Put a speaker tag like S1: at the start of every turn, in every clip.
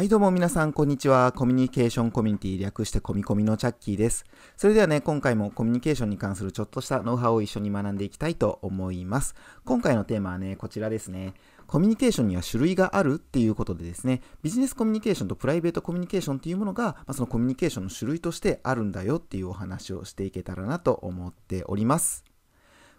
S1: はいどうも皆さんこんにちは。コミュニケーションコミュニティ略してコミコミのチャッキーです。それではね、今回もコミュニケーションに関するちょっとしたノウハウを一緒に学んでいきたいと思います。今回のテーマはね、こちらですね。コミュニケーションには種類があるっていうことでですね、ビジネスコミュニケーションとプライベートコミュニケーションっていうものが、まあ、そのコミュニケーションの種類としてあるんだよっていうお話をしていけたらなと思っております。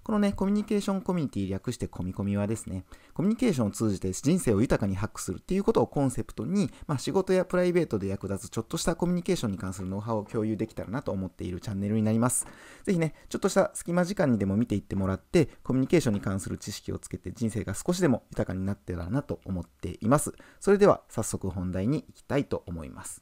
S1: このね、コミュニケーションコミュニティ略してコミコミはですね、コミュニケーションを通じて人生を豊かにハックするっていうことをコンセプトに、まあ、仕事やプライベートで役立つちょっとしたコミュニケーションに関するノウハウを共有できたらなと思っているチャンネルになります。ぜひね、ちょっとした隙間時間にでも見ていってもらって、コミュニケーションに関する知識をつけて人生が少しでも豊かになってたらなと思っています。それでは早速本題に行きたいと思います。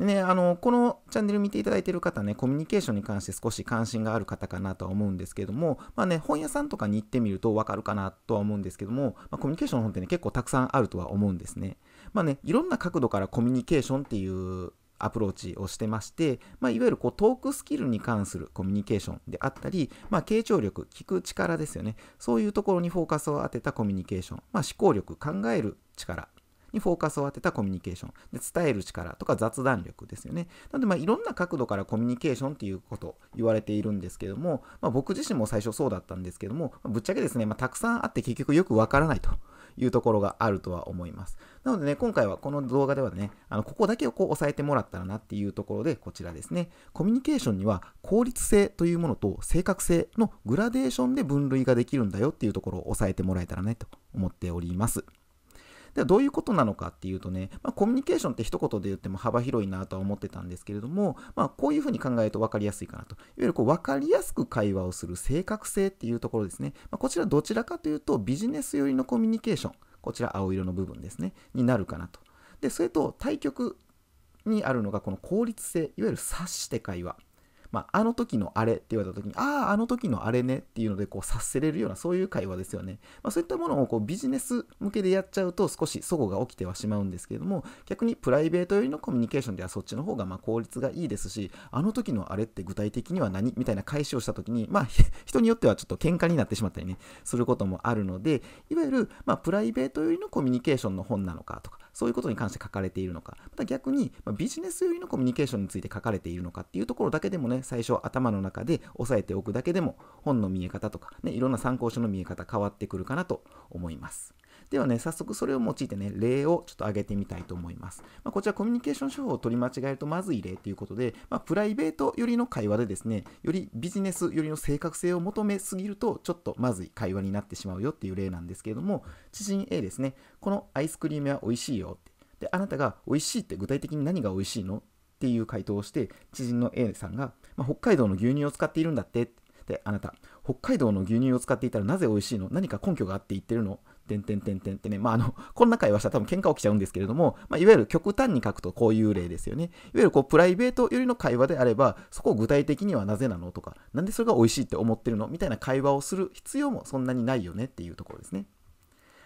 S1: ね、あの、このチャンネル見ていただいている方ね、コミュニケーションに関して少し関心がある方かなとは思うんですけども、まあね、本屋さんとかに行ってみるとわかるかなとは思うんですけども、まあ、コミュニケーションの本ってね、結構たくさんあるとは思うんですね。まあね、いろんな角度からコミュニケーションっていうアプローチをしてまして、まあ、いわゆるこうトークスキルに関するコミュニケーションであったり、まあ、傾聴力、聞く力ですよね。そういうところにフォーカスを当てたコミュニケーション、まあ、思考力、考える力にフォーカスを当てたコミュニケーションで伝える力とか雑談力ですよねなのでまあいろんな角度からコミュニケーションっていうこと言われているんですけども、まあ、僕自身も最初そうだったんですけどもぶっちゃけですね、まあ、たくさんあって結局よくわからないというところがあるとは思いますなのでね今回はこの動画ではねあのここだけをこう押さえてもらったらなっていうところでこちらですねコミュニケーションには効率性というものと正確性のグラデーションで分類ができるんだよっていうところを押さえてもらえたらねと思っております。ではどういうことなのかっていうとね、まあ、コミュニケーションって一言で言っても幅広いなとは思ってたんですけれども、まあ、こういうふうに考えると分かりやすいかなといわゆるこう分かりやすく会話をする正確性っていうところですね、まあ、こちらどちらかというとビジネス寄りのコミュニケーションこちら青色の部分ですねになるかなとでそれと対局にあるのがこの効率性いわゆる察して会話まあ、あの時のあれって言われた時に、ああ、あの時のあれねっていうので、こう、察せれるような、そういう会話ですよね。まあ、そういったものをこうビジネス向けでやっちゃうと、少し齟齬が起きてはしまうんですけれども、逆にプライベート寄りのコミュニケーションではそっちの方がま効率がいいですし、あの時のあれって具体的には何みたいな返しをした時に、まあ、人によってはちょっと喧嘩になってしまったりね、することもあるので、いわゆる、まプライベート寄りのコミュニケーションの本なのかとか、そういうことに関して書かれているのか、また逆に、まビジネス寄りのコミュニケーションについて書かれているのかっていうところだけでもね、最初頭の中で押さえておくだけでも、本の見え方とか、ね、いろんな参考書の見え方変わってくるかなと思います。ではね、早速それを用いてね、例をちょっと挙げてみたいと思います。まあ、こちらコミュニケーション手法を取り間違えるとまずい例ということで、まあ、プライベート寄りの会話でですね、よりビジネス寄りの正確性を求めすぎると、ちょっとまずい会話になってしまうよっていう例なんですけれども、知人 A ですね、このアイスクリームは美味しいよって。で、あなたが美味しいって具体的に何が美味しいのっていう回答をして、知人の A さんが、まあ、北海道の牛乳を使っているんだって、で、あなた、北海道の牛乳を使っていたらなぜ美味しいの何か根拠があって言ってるのてんてんてんてんってね、まあ、あの、こんな会話したら多分喧嘩起きちゃうんですけれども、まあ、いわゆる極端に書くとこういう例ですよね。いわゆるこう、プライベート寄りの会話であれば、そこを具体的にはなぜなのとか、なんでそれが美味しいって思ってるのみたいな会話をする必要もそんなにないよねっていうところですね。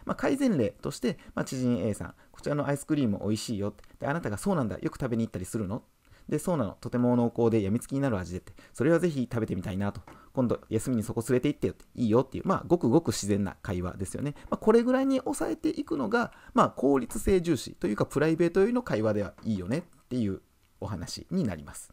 S1: まあ、改善例として、まあ、知人 A さん、こちらのアイスクリーム美味しいよって、であなたがそうなんだ、よく食べに行ったりするので、そうなの、とても濃厚でやみつきになる味でって、それはぜひ食べてみたいなと今度休みにそこ連れて行ってよいいよっていう、まあ、ごくごく自然な会話ですよね。まあ、これぐらいに抑えていくのが、まあ、効率性重視というか、プライベートよりの会話ではいいよねっていうお話になります。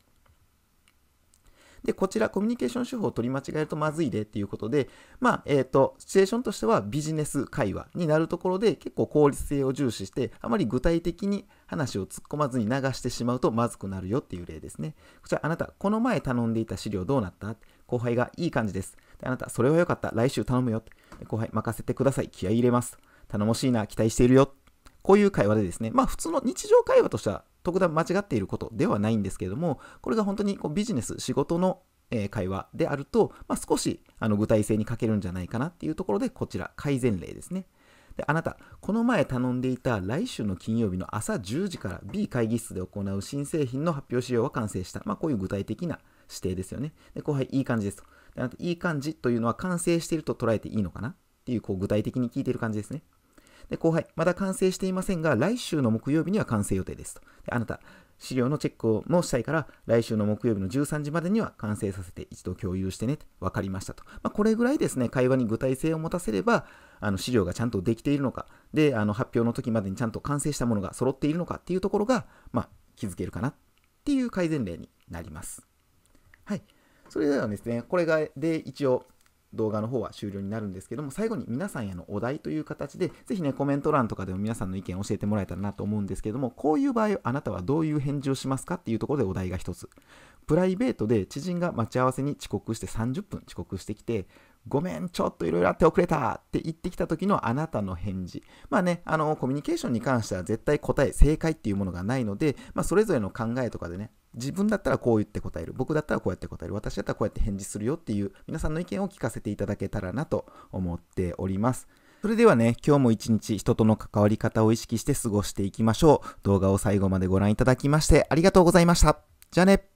S1: で、こちら、コミュニケーション手法を取り間違えるとまずいでっていうことで、まあ、えっ、ー、と、シチュエーションとしてはビジネス会話になるところで、結構効率性を重視して、あまり具体的に話を突っ込まずに流してしまうとまずくなるよっていう例ですね。こちら、あなた、この前頼んでいた資料どうなった後輩がいい感じです。あなた、それは良かった。来週頼むよ。後輩、任せてください。気合い入れます。頼もしいな。期待しているよ。こういう会話でですね、まあ普通の日常会話としては特段間違っていることではないんですけれども、これが本当にこうビジネス、仕事の会話であると、まあ、少しあの具体性に欠けるんじゃないかなっていうところで、こちら、改善例ですね。であなた、この前頼んでいた来週の金曜日の朝10時から B 会議室で行う新製品の発表資料は完成した。まあ、こういう具体的な指定ですよね。で、後輩、いい感じですと。であといい感じというのは完成していると捉えていいのかなっていう、こう、具体的に聞いてる感じですね。で、後輩、まだ完成していませんが、来週の木曜日には完成予定ですと。であなた、資料のチェックもしたいから、来週の木曜日の13時までには完成させて一度共有してね、分かりましたと。まあ、これぐらいですね、会話に具体性を持たせれば、あの資料がちゃんとできているのか、で、あの発表の時までにちゃんと完成したものが揃っているのかっていうところが、まあ、気づけるかなっていう改善例になります。はい。それではですね、これがで一応動画の方は終了になるんですけども、最後に皆さんへのお題という形で、ぜひね、コメント欄とかでも皆さんの意見を教えてもらえたらなと思うんですけども、こういう場合、あなたはどういう返事をしますかっていうところでお題が1つ。プライベートで知人が待ち合わせに遅刻して30分遅刻してきて、ごめん、ちょっといろいろあって遅れたって言ってきた時のあなたの返事。まあね、あの、コミュニケーションに関しては絶対答え、正解っていうものがないので、まあ、それぞれの考えとかでね、自分だったらこう言って答える。僕だったらこうやって答える。私だったらこうやって返事するよっていう皆さんの意見を聞かせていただけたらなと思っております。それではね、今日も一日人との関わり方を意識して過ごしていきましょう。動画を最後までご覧いただきましてありがとうございました。じゃあね。